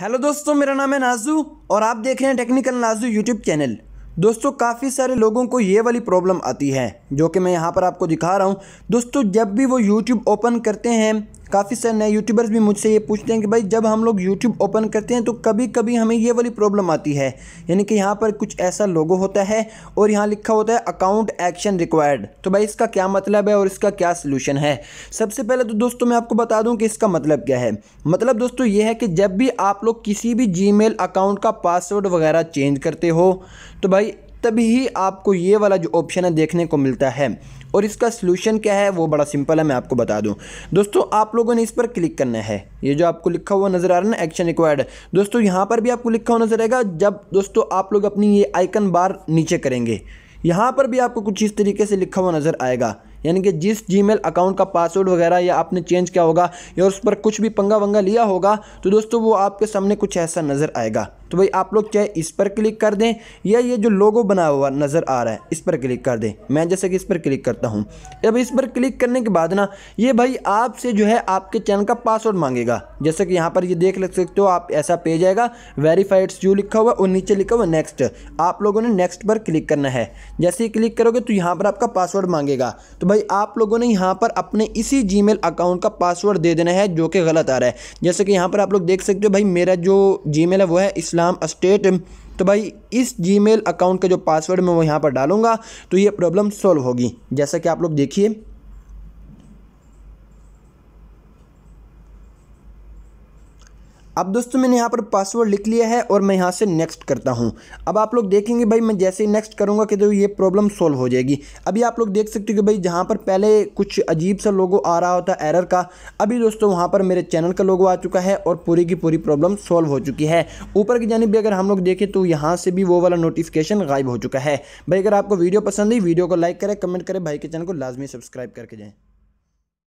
hello दोस्तों मेरा नाम है नाजू और आप देख रहे हैं टेक्निकल नाजू यूट्यूब चैनल दोस्तों काफ़ी सारे लोगों को ये वाली प्रॉब्लम आती है जो कि मैं यहाँ पर आपको दिखा रहा हूँ दोस्तों जब भी वो यूट्यूब ओपन करते हैं काफ़ी सारे नए यूट्यूबर्स भी मुझसे ये पूछते हैं कि भाई जब हम लोग यूट्यूब ओपन करते हैं तो कभी कभी हमें ये वाली प्रॉब्लम आती है यानी कि यहाँ पर कुछ ऐसा लोगो होता है और यहाँ लिखा होता है अकाउंट एक्शन रिक्वायर्ड तो भाई इसका क्या मतलब है और इसका क्या सोल्यूशन है सबसे पहले तो दोस्तों मैं आपको बता दूँ कि इसका मतलब क्या है मतलब दोस्तों ये है कि जब भी आप लोग किसी भी जी अकाउंट का पासवर्ड वगैरह चेंज करते हो तो भाई तभी ही आपको ये वाला जो ऑप्शन है देखने को मिलता है और इसका सलूशन क्या है वो बड़ा सिंपल है मैं आपको बता दूं दोस्तों आप लोगों ने इस पर क्लिक करना है ये जो आपको लिखा हुआ नज़र आ रहा है ना एक्शन रिक्वायर्ड दोस्तों यहाँ पर भी आपको लिखा हुआ नज़र आएगा जब दोस्तों आप लोग अपनी ये आइकन बार नीचे करेंगे यहाँ पर भी आपको कुछ इस तरीके से लिखा हुआ नज़र आएगा यानी कि जिस जी अकाउंट का पासवर्ड वगैरह या आपने चेंज किया होगा या उस पर कुछ भी पंगा वंगा लिया होगा तो दोस्तों वो आपके सामने कुछ ऐसा नज़र आएगा तो भाई आप लोग चाहे इस पर क्लिक कर दें या ये जो लोगो बना हुआ नज़र आ रहा है इस पर क्लिक कर दें मैं जैसे कि इस पर क्लिक करता हूँ अब इस पर क्लिक करने के बाद ना ये भाई आपसे जो है आपके चैनल का पासवर्ड मांगेगा जैसे कि यहाँ पर ये देख सकते हो आप ऐसा पेज आएगा वेरीफाइड जो लिखा हुआ और नीचे लिखा हुआ नेक्स्ट आप लोगों ने नेक्स्ट पर क्लिक करना है जैसे ही क्लिक करोगे तो यहाँ पर आपका पासवर्ड मांगेगा तो भाई आप लोगों ने यहाँ पर अपने इसी जी अकाउंट का पासवर्ड दे देना है जो कि गलत आ रहा है जैसे कि यहाँ पर आप लोग देख सकते हो भाई मेरा जो जी है वो है इस्लाम इस्लाम स्टेट तो भाई इस जीमेल अकाउंट का जो पासवर्ड मैं वो यहाँ पर डालूंगा तो ये प्रॉब्लम सॉल्व होगी जैसा कि आप लोग देखिए अब दोस्तों मैंने यहाँ पर पासवर्ड लिख लिया है और मैं यहाँ से नेक्स्ट करता हूँ अब आप लोग देखेंगे भाई मैं जैसे ही नेक्स्ट करूँगा कि तो ये प्रॉब्लम सॉल्व हो जाएगी अभी आप लोग देख सकते हो कि भाई जहाँ पर पहले कुछ अजीब सा लोगो आ रहा होता एरर का अभी दोस्तों वहाँ पर मेरे चैनल का लोगो आ चुका है और पूरी की पूरी प्रॉब्लम सॉल्व हो चुकी है ऊपर की जानब भी अगर हम लोग देखें तो यहाँ से भी वो वाला नोटिफिकेशन गायब हो चुका है भाई अगर आपको वीडियो पसंद है वीडियो को लाइक करें कमेंट करें भाई के चैनल को लाजमी सब्सक्राइब करके जाएँ